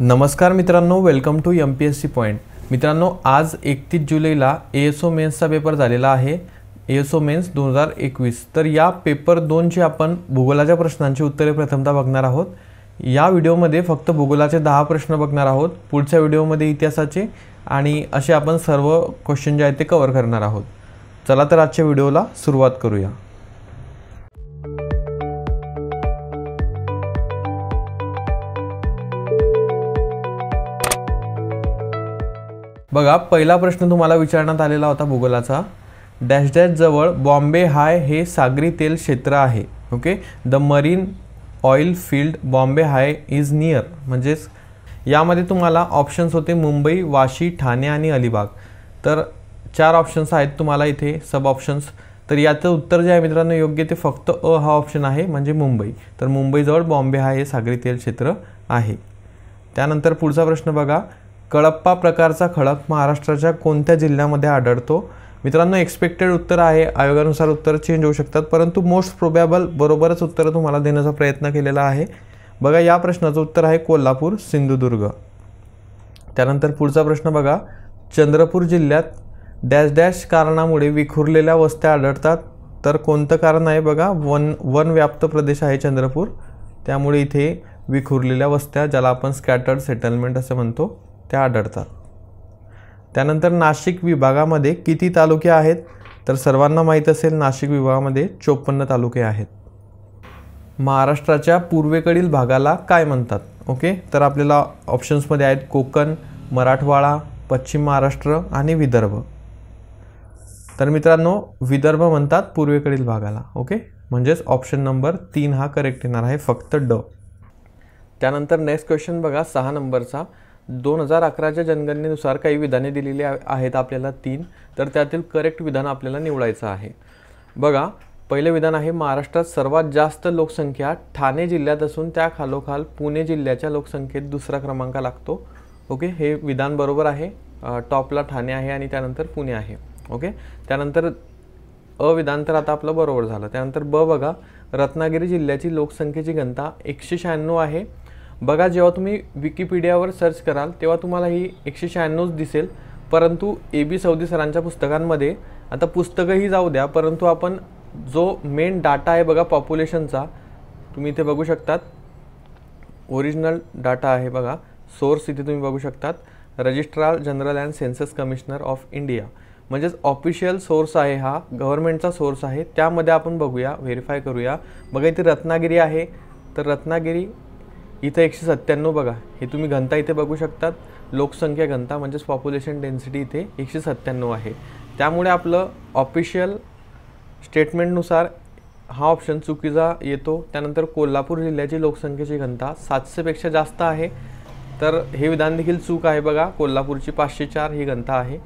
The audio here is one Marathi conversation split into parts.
नमस्कार मित्रांनो welcome to M P S C point मित्रांनो आज एकतीस जुलैला ए एस ओ मेन्सचा पेपर झालेला आहे ए एस ओ मेन्स दोन हजार एकवीस तर या पेपर दोनचे आपण भूगोलाच्या प्रश्नांची उत्तरे प्रथमता बघणार आहोत या व्हिडिओमध्ये फक्त भूगोलाचे दहा प्रश्न बघणार आहोत पुढच्या व्हिडिओमध्ये इतिहासाचे आणि असे आपण सर्व क्वेश्चन जे आहेत ते कवर करणार आहोत चला तर आजच्या व्हिडिओला सुरुवात करूया बघा पहिला प्रश्न तुम्हाला विचारण्यात आलेला होता भूगोलाचा डॅश डॅश जवळ बॉम्बे हाय हे सागरी तेल क्षेत्र आहे okay the marine oil field Bombay high is near म्हणजेच यामध्ये तुम्हाला ऑप्शन्स होते मुंबई वाशी ठाणे आणि अलिबाग तर चार ऑप्शन्स आहेत तुम्हाला इथे सब ऑप्शन्स तर याचं उत्तर जे आहे मित्रांनो योग्य ते फक्त अ हा ऑप्शन आहे म्हणजे मुंबई तर मुंबईजवळ बॉम्बे हाय हे सागरी तेल क्षेत्र आहे त्यानंतर पुढचा प्रश्न बघा कळप्पा प्रकारचा खडक महाराष्ट्राच्या कोणत्या जिल्ह्यामध्ये आढळतो मित्रांनो एक्सपेक्टेड उत्तर आहे आयोगानुसार उत्तर चेंज होऊ शकतात परंतु मोस्ट प्रोबॅबल बरोबरच उत्तर तुम्हाला देण्याचा प्रयत्न केलेला आहे बघा या प्रश्नाचं उत्तर आहे कोल्हापूर सिंधुदुर्ग त्यानंतर पुढचा प्रश्न बघा चंद्रपूर जिल्ह्यात डॅश डॅश कारणामुळे विखुरलेल्या वस्त्या आढळतात तर कोणतं कारण आहे बघा वन वनव्याप्त प्रदेश आहे चंद्रपूर त्यामुळे इथे विखुरलेल्या वस्त्या ज्याला आपण स्कॅटर्ड सेटलमेंट असं म्हणतो त्या आढळतात त्यानंतर नाशिक विभागामध्ये किती तालुके आहेत तर सर्वांना माहीत असेल नाशिक विभागामध्ये चोपन्न तालुके आहेत महाराष्ट्राच्या पूर्वेकडील भागाला काय म्हणतात ओके तर आपल्याला ऑप्शन्समध्ये आहेत कोकण मराठवाडा पश्चिम महाराष्ट्र आणि विदर्भ तर मित्रांनो विदर्भ म्हणतात पूर्वेकडील भागाला ओके म्हणजेच ऑप्शन नंबर तीन हा करेक्ट येणार आहे फक्त ड त्यानंतर नेक्स्ट क्वेश्चन बघा सहा नंबरचा दोन हजार अकराच्या जनगणनेनुसार काही विधाने दिलेली आहेत आपल्याला तीन तर त्यातील करेक्ट विधान आपल्याला निवडायचं आहे बघा पहिलं विधान आहे महाराष्ट्रात सर्वात जास्त लोकसंख्या ठाणे जिल्ह्यात असून त्या खालोखाल पुणे जिल्ह्याच्या लोकसंख्येत दुसरा क्रमांक लागतो ओके हे विधान बरोबर आहे टॉपला ठाणे आहे आणि त्यानंतर पुणे आहे ओके त्यानंतर अविधान तर आता आपलं बरोबर झालं त्यानंतर ब बघा रत्नागिरी जिल्ह्याची लोकसंख्येची घनता एकशे शहाण्णव आहे बघा जेव्हा तुम्ही विकिपीडियावर सर्च कराल तेव्हा तुम्हाला ही एकशे शहाण्णवच दिसेल परंतु ए बी सौदी सरांच्या पुस्तकांमध्ये आता पुस्तकंही जाऊ द्या परंतु आपण जो मेन डाटा आहे बघा पॉप्युलेशनचा तुम्ही इथे बघू शकतात ओरिजिनल डाटा आहे बघा सोर्स इथे तुम्ही बघू शकतात registrar general and census commissioner of India म्हणजेच ऑफिशियल सोर्स आहे हा गव्हर्नमेंटचा सोर्स आहे त्यामध्ये आपण बघूया व्हेरीफाय करूया बघा इथे रत्नागिरी आहे तर रत्नागिरी इथं एकशे सत्त्याण्णव बघा हे तुम्ही घनता इथे बघू शकतात लोकसंख्या घनता म्हणजेच पॉप्युलेशन डेन्सिटी इथे एकशे सत्त्याण्णव आहे त्यामुळे आपलं ऑफिशियल स्टेटमेंटनुसार हा ऑप्शन चुकीचा येतो त्यानंतर कोल्हापूर जिल्ह्याची लोकसंख्येची घनता सातशेपेक्षा जास्त आहे तर हे विधान देखील चूक आहे बघा कोल्हापूरची पाचशे चार ही घनता आहे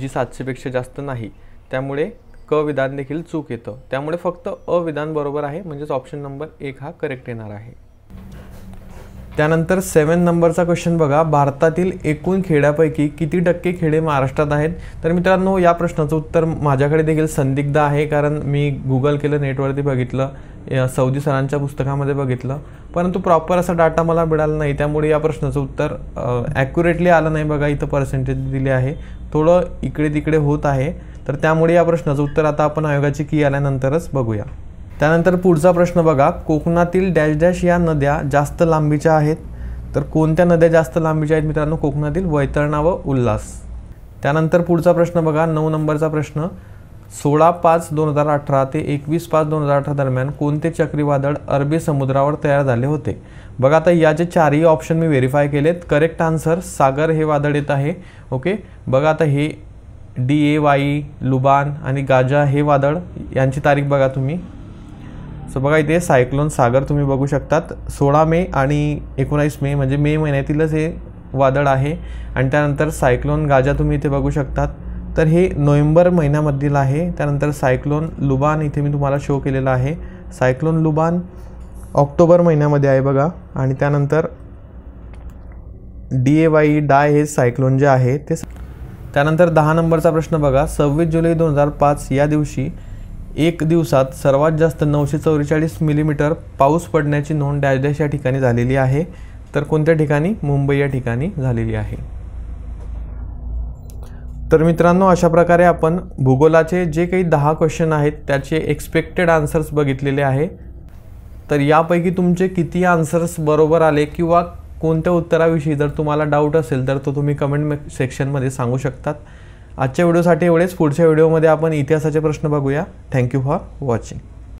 जी सातशेपेक्षा जास्त नाही त्यामुळे क विधान देखील चूक येतं त्यामुळे फक्त अ विधान बरोबर आहे म्हणजेच ऑप्शन नंबर एक हा करेक्ट येणार आहे त्यानंतर सेवन नंबरचा क्वेश्चन बघा भारतातील एकूण खेड्यापैकी किती टक्के खेडे महाराष्ट्रात आहेत तर मित्रांनो या प्रश्नाचं उत्तर माझ्याकडे देखील संदिग्ध आहे कारण मी गुगल केलं नेटवरती बघितलं सौदी सरांच्या पुस्तकामध्ये बघितलं परंतु प्रॉपर असा डाटा मला मिळाला नाही त्यामुळे या प्रश्नाचं उत्तर ॲक्युरेटली आलं नाही बघा इथं पर्सेंटेज दिले आहे थोडं इकडे तिकडे होत आहे तर त्यामुळे या प्रश्नाचं उत्तर आता आपण आयोगाची की आल्यानंतरच बघूया त्यानंतर पुढचा प्रश्न बघा कोकणातील डॅश डॅश या नद्या जास्त लांबीच्या आहेत तर कोणत्या नद्या जास्त लांबीच्या आहेत मित्रांनो कोकणातील वैतरणा व उल्हास त्यानंतर पुढचा प्रश्न बघा नऊ नंबरचा प्रश्न सोळा पाच दोन हजार अठरा ते एकवीस पाच दोन हजार अठरा दरम्यान कोणते चक्रीवादळ अरबी समुद्रावर तयार झाले होते बघा आता याचे चारही ऑप्शन मी व्हेरीफाय केलेत करेक्ट आन्सर सागर हे वादळ येत आहे ओके बघा आता हे डी ए वाई लुबान आणि गाजा हे वादळ यांची तारीख बघा तुम्ही सो बघा इथे सायक्लोन सागर तुम्ही बघू शकतात सोळा मे आणि एकोणावीस मे म्हणजे मे महिन्यातीलच हे वादळ आहे आणि त्यानंतर सायक्लोन गाजा तुम्ही इथे बघू शकतात तर हे नोव्हेंबर महिन्यामधील आहे त्यानंतर सायक्लोन लुबान इथे मी तुम्हाला शो केलेला आहे सायक्लोन लुबान ऑक्टोबर महिन्यामध्ये आहे बघा आणि त्यानंतर डी ए वाय डाय हे सायक्लोन जे आहे ते त्यानंतर दहा नंबरचा प्रश्न बघा सव्वीस जुलै दोन हजार पाच या दिवशी एक दिवसात सर्वात जास्त नऊशे चौवेचाळीस मिलीमीटर पाऊस पडण्याची नोंद डॅश या ठिकाणी झालेली आहे तर कोणत्या ठिकाणी मुंबई या ठिकाणी झालेली आहे तर मित्रांनो अशा प्रकारे आपण भूगोलाचे जे काही दहा क्वेश्चन आहेत त्याचे एक्सपेक्टेड आन्सर्स बघितलेले आहे तर यापैकी तुमचे किती आन्सर्स बरोबर आले किंवा कोणत्या उत्तराविषयी जर तुम्हाला डाऊट असेल तर तो तुम्ही कमेंट सेक्शनमध्ये सांगू शकतात आजच्या व्हिडिओसाठी एवढेच पुढच्या व्हिडिओमध्ये आपण इतिहासाचे प्रश्न बघूया थँक्यू फॉर वॉचिंग